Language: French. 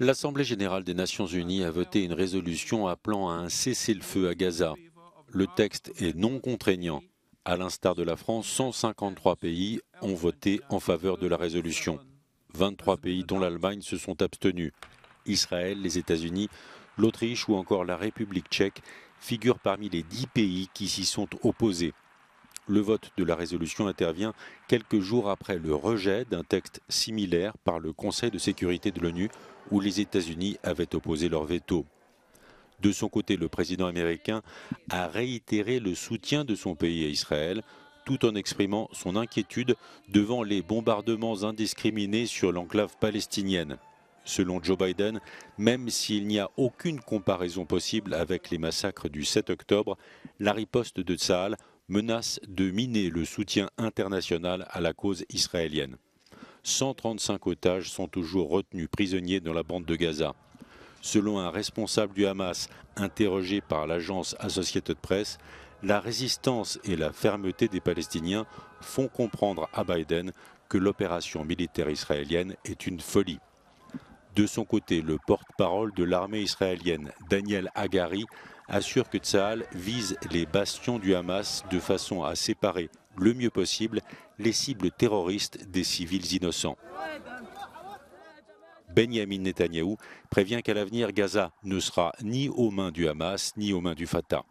L'Assemblée générale des Nations unies a voté une résolution appelant à un cessez-le-feu à Gaza. Le texte est non contraignant. À l'instar de la France, 153 pays ont voté en faveur de la résolution. 23 pays, dont l'Allemagne, se sont abstenus. Israël, les États-Unis, l'Autriche ou encore la République tchèque figurent parmi les 10 pays qui s'y sont opposés. Le vote de la résolution intervient quelques jours après le rejet d'un texte similaire par le Conseil de sécurité de l'ONU où les États-Unis avaient opposé leur veto. De son côté, le président américain a réitéré le soutien de son pays à Israël tout en exprimant son inquiétude devant les bombardements indiscriminés sur l'enclave palestinienne. Selon Joe Biden, même s'il n'y a aucune comparaison possible avec les massacres du 7 octobre, la riposte de Tsahal menace de miner le soutien international à la cause israélienne. 135 otages sont toujours retenus prisonniers dans la bande de Gaza. Selon un responsable du Hamas interrogé par l'agence Associated Press, la résistance et la fermeté des Palestiniens font comprendre à Biden que l'opération militaire israélienne est une folie. De son côté, le porte-parole de l'armée israélienne, Daniel Hagari, assure que Tsahal vise les bastions du Hamas de façon à séparer le mieux possible les cibles terroristes des civils innocents. Benjamin Netanyahou prévient qu'à l'avenir, Gaza ne sera ni aux mains du Hamas ni aux mains du Fatah.